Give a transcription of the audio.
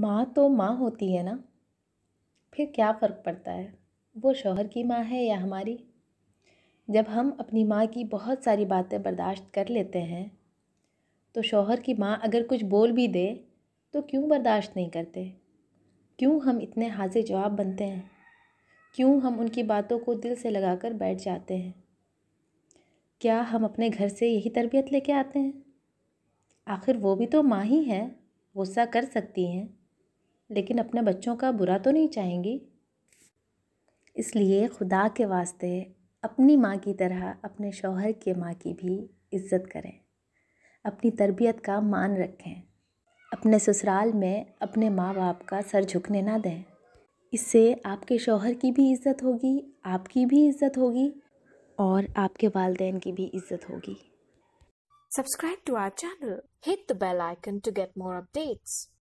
माँ तो माँ होती है ना फिर क्या फ़र्क पड़ता है वो शोहर की माँ है या हमारी जब हम अपनी माँ की बहुत सारी बातें बर्दाश्त कर लेते हैं तो शोहर की माँ अगर कुछ बोल भी दे तो क्यों बर्दाश्त नहीं करते क्यों हम इतने हाजिर जवाब बनते हैं क्यों हम उनकी बातों को दिल से लगाकर बैठ जाते हैं क्या हम अपने घर से यही तरबियत लेके आते हैं आखिर वो भी तो माँ ही हैं गुस्सा कर सकती हैं लेकिन अपने बच्चों का बुरा तो नहीं चाहेंगी इसलिए खुदा के वास्ते अपनी माँ की तरह अपने शौहर के माँ की भी इज़्ज़त करें अपनी तरबियत का मान रखें अपने ससुराल में अपने माँ बाप का सर झुकने ना दें इससे आपके शौहर की भी इज़्ज़त होगी आपकी भी इज़्ज़त होगी और आपके वालदेन की भी इज़्ज़त होगी subscribe to our channel hit the bell icon to get more updates